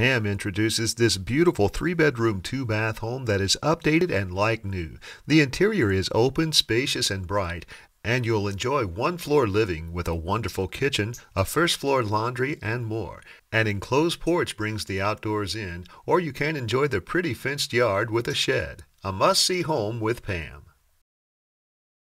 Pam introduces this beautiful three bedroom, two bath home that is updated and like new. The interior is open, spacious, and bright, and you'll enjoy one floor living with a wonderful kitchen, a first floor laundry, and more. An enclosed porch brings the outdoors in, or you can enjoy the pretty fenced yard with a shed. A must see home with Pam.